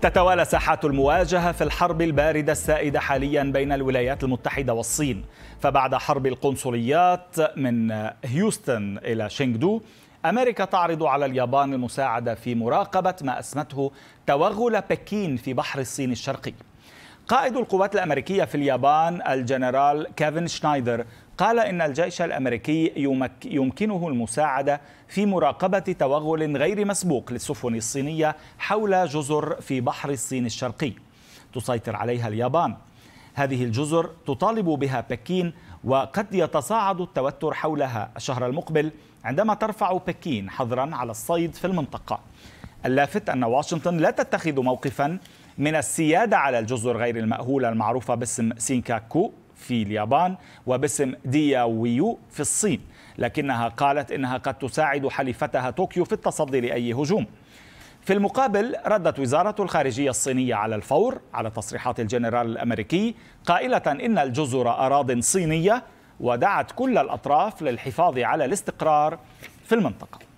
تتوالى ساحات المواجهة في الحرب الباردة السائدة حاليا بين الولايات المتحدة والصين فبعد حرب القنصليات من هيوستن إلى شينغدو أمريكا تعرض على اليابان المساعدة في مراقبة ما أسمته توغل بكين في بحر الصين الشرقي قائد القوات الأمريكية في اليابان الجنرال كيفن شنايدر قال إن الجيش الأمريكي يمكنه المساعدة في مراقبة توغل غير مسبوق للسفن الصينية حول جزر في بحر الصين الشرقي تسيطر عليها اليابان هذه الجزر تطالب بها بكين وقد يتصاعد التوتر حولها الشهر المقبل عندما ترفع بكين حظرا على الصيد في المنطقة اللافت أن واشنطن لا تتخذ موقفا من السيادة على الجزر غير المأهولة المعروفة باسم سينكاكو في اليابان وباسم ديا ويو في الصين لكنها قالت إنها قد تساعد حليفتها طوكيو في التصدي لأي هجوم في المقابل ردت وزارة الخارجية الصينية على الفور على تصريحات الجنرال الأمريكي قائلة إن الجزر أراض صينية ودعت كل الأطراف للحفاظ على الاستقرار في المنطقة